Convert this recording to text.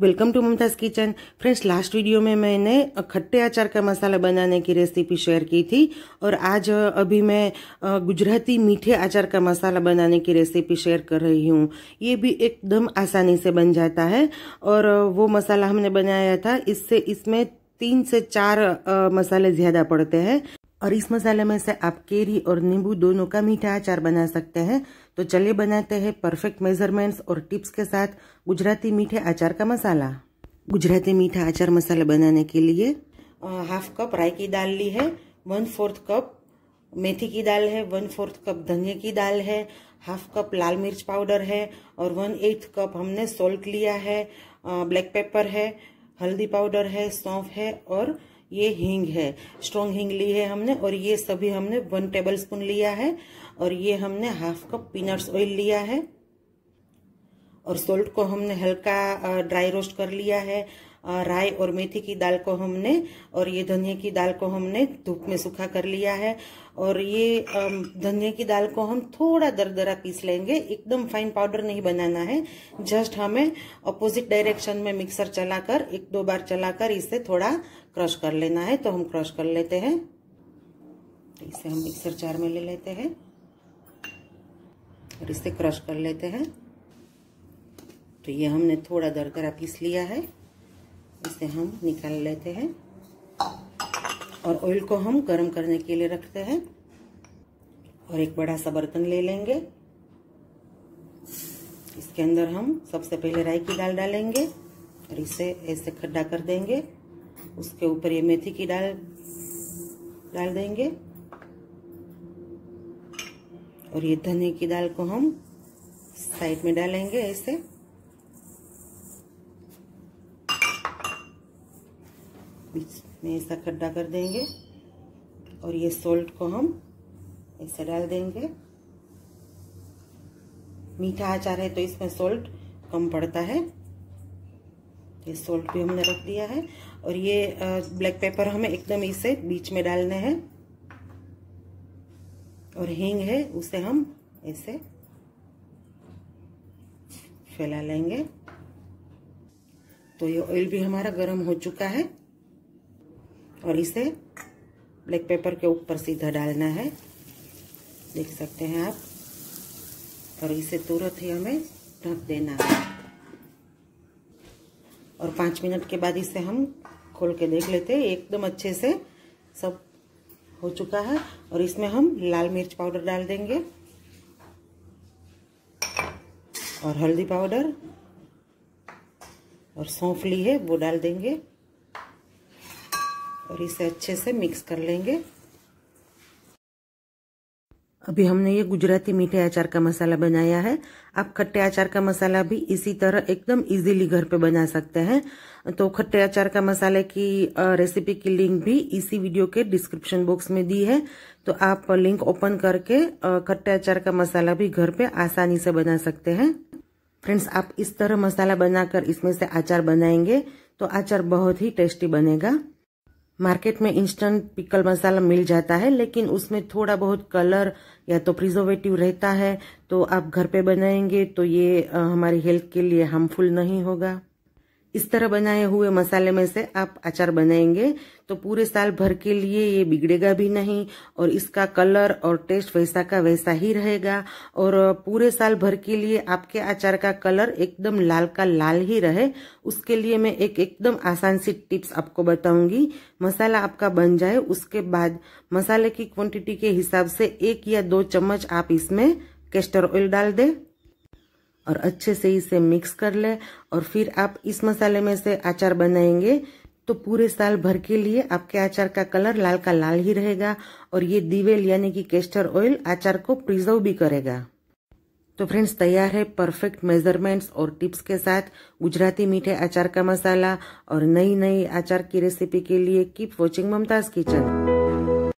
welcome to Mumtaz kitchen friends last video में मैंने खट्टे अचार का मसाला बनाने की रेसिपी शेयर की थी और आज अभी मैं गुजराती मीठे अचार का मसाला बनाने की रेसिपी शेयर कर रही हूँ ये भी एकदम आसानी से बन जाता है और वो मसाला हमने बनाया था इससे इसमें तीन से चार मसाले ज़्यादा पड़ते हैं और इस मसाले में से आप केरी और नींबू दोनों का मीठा अचार बना सकते हैं तो चलिए बनाते हैं परफेक्ट मेजरमेंट्स और टिप्स के साथ गुजराती मीठे अचार का मसाला गुजराती मीठा अचार मसाला बनाने के लिए हाफ कप राई की दाल ली है वन फोर्थ कप मेथी की दाल है वन फोर्थ कप धनिया की दाल है हाफ कप लाल मिर्च पाउडर है और वन एट्थ कप हमने सॉल्ट लिया है ब्लैक पेपर है हल्दी पाउडर है सौंफ है और ये हींग है स्ट्रॉन्ग हींग ली है हमने और ये सभी हमने वन टेबल स्पून लिया है और ये हमने हाफ कप पीनट्स ऑयल लिया है और सोल्ट को हमने हल्का ड्राई रोस्ट कर लिया है राई और मेथी की दाल को हमने और ये धनिया की दाल को हमने धूप में सूखा कर लिया है और ये धनिया की दाल को हम थोड़ा दरदरा पीस लेंगे एकदम फाइन पाउडर नहीं बनाना है जस्ट हमें अपोजिट डायरेक्शन में मिक्सर चलाकर एक दो बार चलाकर इसे थोड़ा क्रश कर लेना है तो हम क्रश कर लेते हैं इसे हम मिक्सर चार में ले लेते हैं और इसे क्रश कर लेते हैं तो ये हमने थोड़ा दरदरा पीस लिया है इसे हम निकाल लेते हैं और ऑयल को हम गर्म करने के लिए रखते हैं और एक बड़ा सा बर्तन ले लेंगे इसके अंदर हम सबसे पहले राई की दाल डालेंगे और इसे ऐसे खड्डा कर देंगे उसके ऊपर ये मेथी की दाल डाल देंगे और ये धनिया की दाल को हम साइड में डालेंगे ऐसे बीच में ऐसा खड्डा कर देंगे और ये सोल्ट को हम ऐसे डाल देंगे मीठा अचार है तो इसमें सोल्ट कम पड़ता है ये सोल्ट भी हमने रख दिया है और ये ब्लैक पेपर हमें एकदम इसे बीच में डालने हैं और हींग है उसे हम ऐसे फैला लेंगे तो ये ऑयल भी हमारा गर्म हो चुका है और इसे ब्लैक पेपर के ऊपर सीधा डालना है देख सकते हैं आप और इसे तुरंत ही हमें ढक देना है और पाँच मिनट के बाद इसे हम खोल के देख लेते हैं एकदम अच्छे से सब हो चुका है और इसमें हम लाल मिर्च पाउडर डाल देंगे और हल्दी पाउडर और सौंफ ली है वो डाल देंगे और इसे अच्छे से मिक्स कर लेंगे अभी हमने ये गुजराती मीठे अचार का मसाला बनाया है आप खट्टे अचार का मसाला भी इसी तरह एकदम इजीली घर पे बना सकते हैं तो खट्टे अचार का मसाले की रेसिपी की लिंक भी इसी वीडियो के डिस्क्रिप्शन बॉक्स में दी है तो आप लिंक ओपन करके खट्टे अचार का मसाला भी घर पे आसानी से बना सकते हैं फ्रेंड्स आप इस तरह मसाला बनाकर इसमें से अचार बनाएंगे तो अचार बहुत ही टेस्टी बनेगा मार्केट में इंस्टेंट पिकल मसाला मिल जाता है लेकिन उसमें थोड़ा बहुत कलर या तो प्रिजर्वेटिव रहता है तो आप घर पे बनाएंगे तो ये हमारी हेल्थ के लिए हार्मफुल नहीं होगा इस तरह बनाए हुए मसाले में से आप अचार बनाएंगे तो पूरे साल भर के लिए ये बिगड़ेगा भी नहीं और इसका कलर और टेस्ट वैसा का वैसा ही रहेगा और पूरे साल भर के लिए आपके अचार का कलर एकदम लाल का लाल ही रहे उसके लिए मैं एक एकदम आसान सी टिप्स आपको बताऊंगी मसाला आपका बन जाए उसके बाद मसाले की क्वांटिटी के हिसाब से एक या दो चम्मच आप इसमें कैस्टर ऑयल डाल दें और अच्छे से इसे मिक्स कर ले और फिर आप इस मसाले में से अचार बनाएंगे तो पूरे साल भर के लिए आपके अचार का कलर लाल का लाल ही रहेगा और ये दिवेल यानी कि केस्टर ऑयल अचार को प्रिजर्व भी करेगा तो फ्रेंड्स तैयार है परफेक्ट मेजरमेंट्स और टिप्स के साथ गुजराती मीठे अचार का मसाला और नई नई अचार की रेसिपी के लिए कीप वॉचिंग ममताज किचन